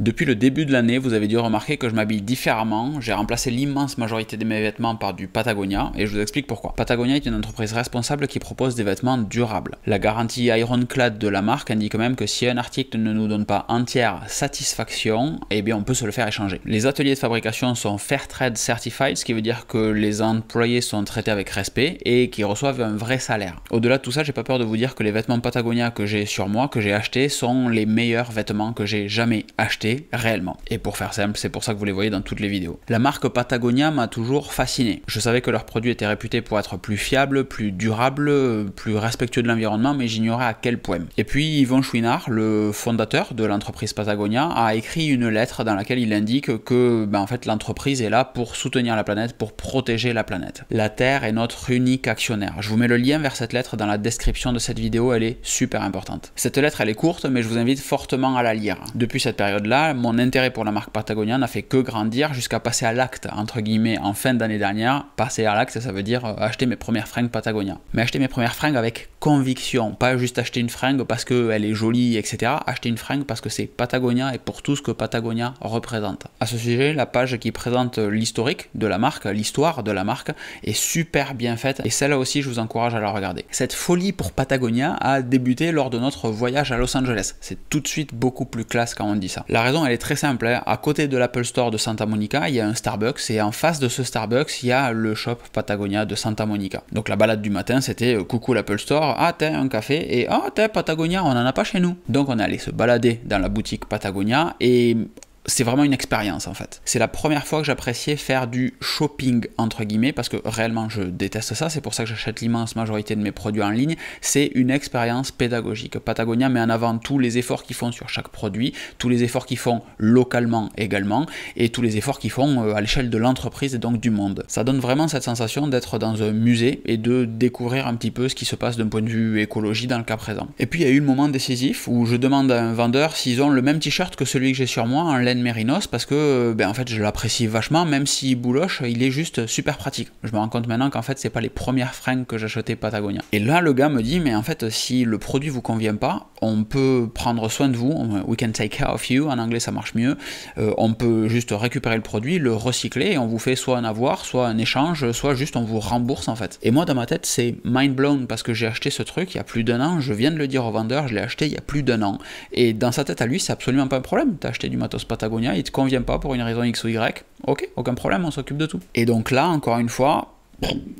Depuis le début de l'année, vous avez dû remarquer que je m'habille différemment. J'ai remplacé l'immense majorité de mes vêtements par du Patagonia et je vous explique pourquoi. Patagonia est une entreprise responsable qui propose des vêtements durables. La garantie ironclad de la marque indique même que si un article ne nous donne pas entière satisfaction, eh bien on peut se le faire échanger. Les ateliers de fabrication sont Fairtrade Certified, ce qui veut dire que les employés sont traités avec respect et qu'ils reçoivent un vrai salaire. Au-delà de tout ça, j'ai pas peur de vous dire que les vêtements Patagonia que j'ai sur moi, que j'ai achetés, sont les meilleurs vêtements que j'ai jamais achetés réellement. Et pour faire simple, c'est pour ça que vous les voyez dans toutes les vidéos. La marque Patagonia m'a toujours fasciné. Je savais que leurs produits étaient réputés pour être plus fiables, plus durables, plus respectueux de l'environnement, mais j'ignorais à quel point. Et puis Yvon Chouinard, le fondateur de l'entreprise Patagonia, a écrit une lettre dans laquelle il indique que ben, en fait, l'entreprise est là pour soutenir la planète, pour protéger la planète. La Terre est notre unique actionnaire. Je vous mets le lien vers cette lettre dans la description de cette vidéo, elle est super importante. Cette lettre, elle est courte, mais je vous invite fortement à la lire. Depuis cette période-là, mon intérêt pour la marque Patagonia n'a fait que grandir jusqu'à passer à l'acte, entre guillemets, en fin d'année dernière. Passer à l'acte, ça veut dire euh, acheter mes premières fringues Patagonia. Mais acheter mes premières fringues avec conviction, pas juste acheter une fringue parce qu'elle est jolie, etc. Acheter une fringue parce que c'est Patagonia et pour tout ce que Patagonia représente. À ce sujet, la page qui présente l'historique de la marque, l'histoire de la marque, est super bien faite et celle-là aussi, je vous encourage à la regarder. Cette folie pour Patagonia a débuté lors de notre voyage à Los Angeles. C'est tout de suite beaucoup plus classe quand on dit ça. La raison, elle est très simple. Hein. À côté de l'Apple Store de Santa Monica, il y a un Starbucks et en face de ce Starbucks, il y a le shop Patagonia de Santa Monica. Donc la balade du matin, c'était euh, coucou l'Apple Store, ah t'es un café, et ah t'es Patagonia, on en a pas chez nous. Donc on est allé se balader dans la boutique Patagonia, et c'est vraiment une expérience en fait. C'est la première fois que j'appréciais faire du shopping entre guillemets parce que réellement je déteste ça, c'est pour ça que j'achète l'immense majorité de mes produits en ligne, c'est une expérience pédagogique. Patagonia met en avant tous les efforts qu'ils font sur chaque produit, tous les efforts qu'ils font localement également et tous les efforts qu'ils font euh, à l'échelle de l'entreprise et donc du monde. Ça donne vraiment cette sensation d'être dans un musée et de découvrir un petit peu ce qui se passe d'un point de vue écologie dans le cas présent. Et puis il y a eu le moment décisif où je demande à un vendeur s'ils ont le même t-shirt que celui que j'ai sur moi en Merinos parce que euh, ben, en fait je l'apprécie vachement, même si Bouloche il est juste super pratique. Je me rends compte maintenant qu'en fait c'est pas les premières fringues que j'achetais Patagonia. Et là le gars me dit mais en fait si le produit vous convient pas, on peut prendre soin de vous, we can take care of you, en anglais ça marche mieux, euh, on peut juste récupérer le produit, le recycler et on vous fait soit un avoir, soit un échange, soit juste on vous rembourse en fait. Et moi dans ma tête c'est mind blown parce que j'ai acheté ce truc il y a plus d'un an, je viens de le dire au vendeur, je l'ai acheté il y a plus d'un an. Et dans sa tête à lui c'est absolument pas un problème, d'acheter du matos patagonia il te convient pas pour une raison X ou Y, ok, aucun problème, on s'occupe de tout. Et donc là, encore une fois,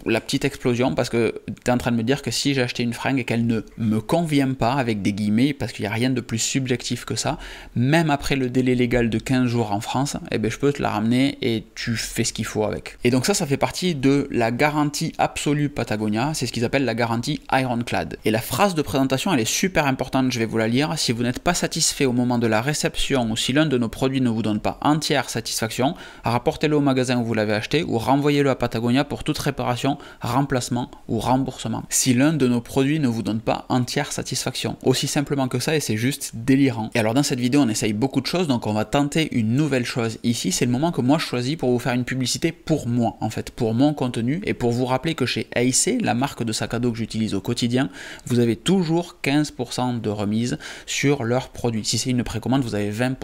la petite explosion parce que tu es en train de me dire que si j'ai acheté une fringue et qu'elle ne me convient pas, avec des guillemets, parce qu'il n'y a rien de plus subjectif que ça, même après le délai légal de 15 jours en France, et eh ben, je peux te la ramener et tu fais ce qu'il faut avec. Et donc ça, ça fait partie de la garantie absolue Patagonia, c'est ce qu'ils appellent la garantie ironclad. Et la phrase de présentation, elle est super importante, je vais vous la lire. Si vous n'êtes pas satisfait au moment de la réception ou si l'un de nos produits ne vous donne pas entière satisfaction, rapportez-le au magasin où vous l'avez acheté ou renvoyez-le à Patagonia pour toute remplacement ou remboursement, si l'un de nos produits ne vous donne pas entière satisfaction. Aussi simplement que ça et c'est juste délirant. Et alors dans cette vidéo on essaye beaucoup de choses, donc on va tenter une nouvelle chose ici, c'est le moment que moi je choisis pour vous faire une publicité pour moi en fait, pour mon contenu et pour vous rappeler que chez AIC, la marque de sac à dos que j'utilise au quotidien, vous avez toujours 15% de remise sur leurs produits. Si c'est une précommande, vous avez 20%.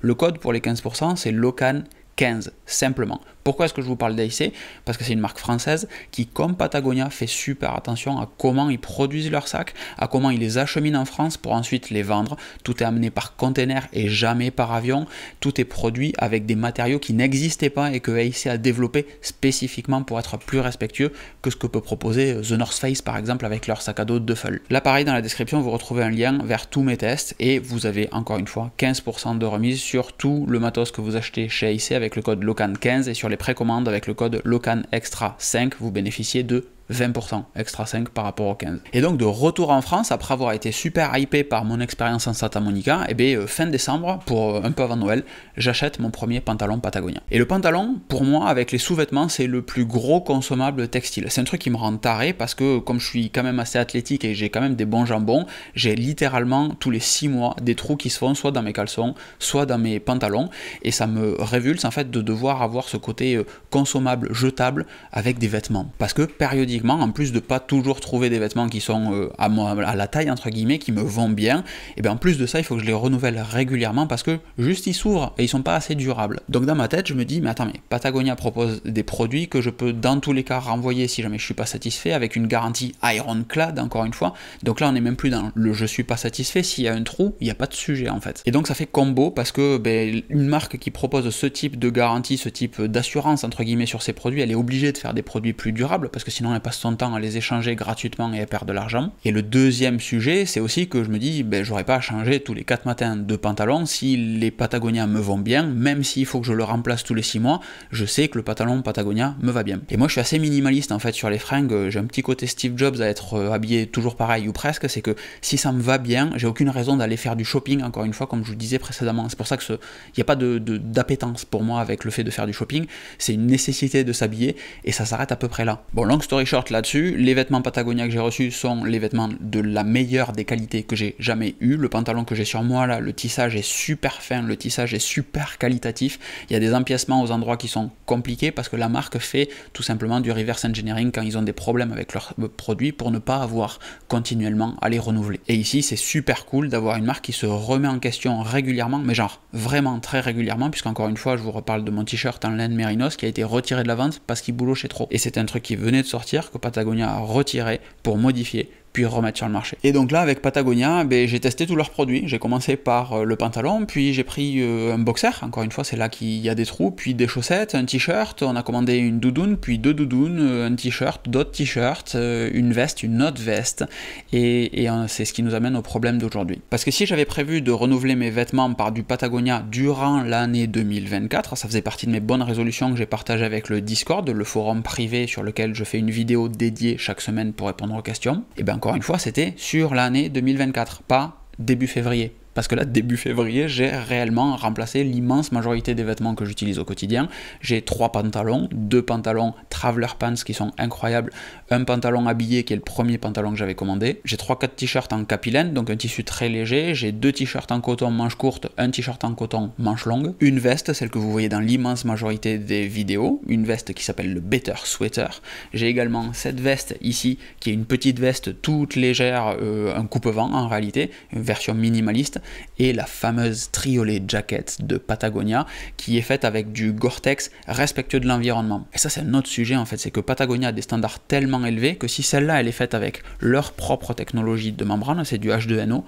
Le code pour les 15%, c'est LOCAN15, simplement. Pourquoi est-ce que je vous parle d'AIC Parce que c'est une marque française qui, comme Patagonia, fait super attention à comment ils produisent leurs sacs, à comment ils les acheminent en France pour ensuite les vendre. Tout est amené par container et jamais par avion. Tout est produit avec des matériaux qui n'existaient pas et que AIC a développé spécifiquement pour être plus respectueux que ce que peut proposer euh, The North Face par exemple avec leur sac à dos Duffel. Là pareil dans la description vous retrouvez un lien vers tous mes tests et vous avez encore une fois 15% de remise sur tout le matos que vous achetez chez AIC avec le code LOCAN15 et sur les précommande avec le code locanextra 5, vous bénéficiez de 20%, extra 5 par rapport aux 15. Et donc de retour en France, après avoir été super hypé par mon expérience en Santa Monica, et eh bien euh, fin décembre, pour euh, un peu avant Noël, j'achète mon premier pantalon patagonien. Et le pantalon, pour moi, avec les sous-vêtements, c'est le plus gros consommable textile. C'est un truc qui me rend taré parce que comme je suis quand même assez athlétique et j'ai quand même des bons jambons, j'ai littéralement tous les 6 mois des trous qui se font soit dans mes caleçons, soit dans mes pantalons. Et ça me révulse en fait de devoir avoir ce côté euh, consommable, jetable avec des vêtements. Parce que périodiquement, en plus de pas toujours trouver des vêtements qui sont euh, à, la taille, entre guillemets, qui me vont bien, et eh bien en plus de ça, il faut que je les renouvelle régulièrement parce que juste ils s'ouvrent et ils sont pas assez durables. Donc dans ma tête, je me dis, mais attends, mais Patagonia propose des produits que je peux dans tous les cas renvoyer si jamais je suis pas satisfait avec une garantie ironclad, encore une fois. Donc là, on n'est même plus dans le je suis pas satisfait, s'il y a un trou, il n'y a pas de sujet en fait. Et donc ça fait combo parce que ben, une marque qui propose ce type de garantie, ce type d'assurance, entre guillemets, sur ses produits, elle est obligée de faire des produits plus durables parce que sinon elle pas son temps à les échanger gratuitement et à perdre de l'argent. Et le deuxième sujet, c'est aussi que je me dis, ben, j'aurais pas à changer tous les 4 matins de pantalon si les Patagonia me vont bien, même s'il faut que je le remplace tous les 6 mois, je sais que le pantalon Patagonia me va bien. Et moi, je suis assez minimaliste en fait sur les fringues, j'ai un petit côté Steve Jobs à être euh, habillé toujours pareil ou presque, c'est que si ça me va bien, j'ai aucune raison d'aller faire du shopping, encore une fois, comme je vous disais précédemment. C'est pour ça qu'il n'y a pas d'appétence de, pour moi avec le fait de faire du shopping, c'est une nécessité de s'habiller et ça s'arrête à peu près là. Bon, long story short, là-dessus. Les vêtements Patagonia que j'ai reçus sont les vêtements de la meilleure des qualités que j'ai jamais eu. Le pantalon que j'ai sur moi là, le tissage est super fin, le tissage est super qualitatif. Il y a des empiècements aux endroits qui sont compliqués parce que la marque fait tout simplement du reverse engineering quand ils ont des problèmes avec leurs produits pour ne pas avoir continuellement à les renouveler. Et ici, c'est super cool d'avoir une marque qui se remet en question régulièrement, mais genre vraiment très régulièrement, puisqu'encore une fois, je vous reparle de mon t-shirt en laine Merinos qui a été retiré de la vente parce qu'il boulochait trop. Et c'est un truc qui venait de sortir, que Patagonia a retiré pour modifier puis remettre sur le marché. Et donc là, avec Patagonia, ben, j'ai testé tous leurs produits. J'ai commencé par euh, le pantalon, puis j'ai pris euh, un boxer. Encore une fois, c'est là qu'il y a des trous, puis des chaussettes, un t-shirt. On a commandé une doudoune, puis deux doudounes, euh, un t-shirt, d'autres t-shirts, une veste, une autre veste. Et, c'est ce qui nous amène au problème d'aujourd'hui. Parce que si j'avais prévu de renouveler mes vêtements par du Patagonia durant l'année 2024, ça faisait partie de mes bonnes résolutions que j'ai partagées avec le Discord, le forum privé sur lequel je fais une vidéo dédiée chaque semaine pour répondre aux questions, et eh ben encore une fois, c'était sur l'année 2024, pas début février. Parce que là, début février, j'ai réellement remplacé l'immense majorité des vêtements que j'utilise au quotidien. J'ai trois pantalons, deux pantalons traveler pants qui sont incroyables, un pantalon habillé qui est le premier pantalon que j'avais commandé. J'ai trois quatre t-shirts en capilène, donc un tissu très léger. J'ai deux t-shirts en coton manche courte, un t-shirt en coton manche longue, une veste, celle que vous voyez dans l'immense majorité des vidéos, une veste qui s'appelle le Better Sweater. J'ai également cette veste ici qui est une petite veste toute légère, euh, un coupe-vent en réalité, une version minimaliste et la fameuse triolet jacket de Patagonia qui est faite avec du Gore-Tex respectueux de l'environnement. Et ça c'est un autre sujet en fait, c'est que Patagonia a des standards tellement élevés que si celle-là elle est faite avec leur propre technologie de membrane, c'est du H2NO,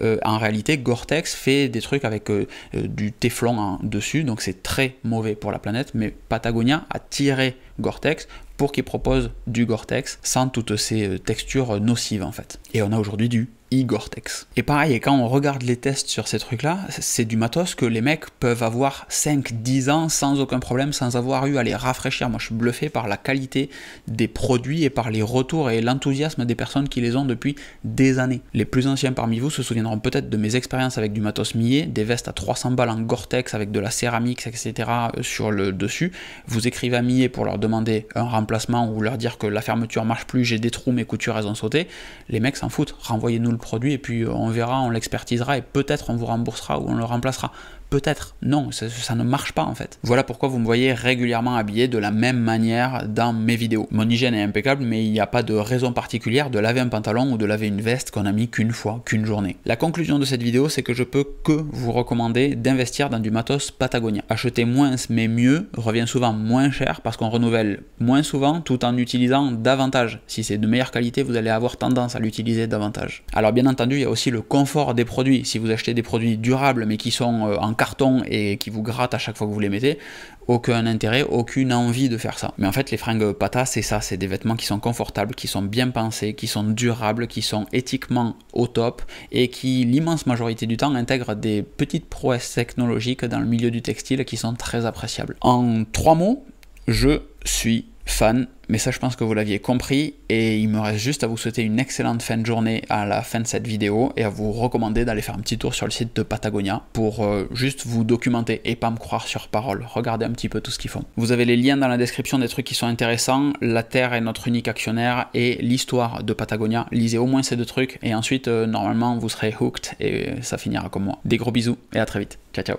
euh, en réalité Gore-Tex fait des trucs avec euh, euh, du Teflon dessus, donc c'est très mauvais pour la planète, mais Patagonia a tiré Gore-Tex pour qu'il propose du Gore-Tex sans toutes ces textures nocives en fait. Et on a aujourd'hui du Gore-Tex. Et pareil, et quand on regarde les tests sur ces trucs-là, c'est du matos que les mecs peuvent avoir 5-10 ans sans aucun problème, sans avoir eu à les rafraîchir. Moi, je suis bluffé par la qualité des produits et par les retours et l'enthousiasme des personnes qui les ont depuis des années. Les plus anciens parmi vous se souviendront peut-être de mes expériences avec du matos Millet, des vestes à 300 balles en Gore-Tex avec de la céramique, etc. Euh, sur le dessus. Vous écrivez à Millet pour leur demander un remplacement ou leur dire que la fermeture marche plus, j'ai des trous, mes coutures elles ont sauté. Les mecs s'en foutent, renvoyez-nous le produit et puis on verra, on l'expertisera et peut-être on vous remboursera ou on le remplacera. Peut-être. Non, ça, ne marche pas en fait. Voilà pourquoi vous me voyez régulièrement habillé de la même manière dans mes vidéos. Mon hygiène est impeccable, mais il n'y a pas de raison particulière de laver un pantalon ou de laver une veste qu'on a mis qu'une fois, qu'une journée. La conclusion de cette vidéo, c'est que je peux que vous recommander d'investir dans du matos Patagonia. Acheter moins mais mieux revient souvent moins cher parce qu'on renouvelle moins souvent tout en utilisant davantage. Si c'est de meilleure qualité, vous allez avoir tendance à l'utiliser davantage. Alors bien entendu, il y a aussi le confort des produits. Si vous achetez des produits durables mais qui sont euh, en carton et qui vous gratte à chaque fois que vous les mettez, aucun intérêt, aucune envie de faire ça. Mais en fait, les fringues Pata, c'est ça, c'est des vêtements qui sont confortables, qui sont bien pensés, qui sont durables, qui sont éthiquement au top et qui, l'immense majorité du temps, intègrent des petites prouesses technologiques dans le milieu du textile qui sont très appréciables. En trois mots, je suis Fan, mais ça je pense que vous l'aviez compris, et il me reste juste à vous souhaiter une excellente fin de journée à la fin de cette vidéo, et à vous recommander d'aller faire un petit tour sur le site de Patagonia, pour euh, juste vous documenter et pas me croire sur parole, regardez un petit peu tout ce qu'ils font. Vous avez les liens dans la description des trucs qui sont intéressants, la Terre est notre unique actionnaire, et l'histoire de Patagonia, lisez au moins ces deux trucs, et ensuite euh, normalement vous serez hooked, et ça finira comme moi. Des gros bisous, et à très vite, ciao ciao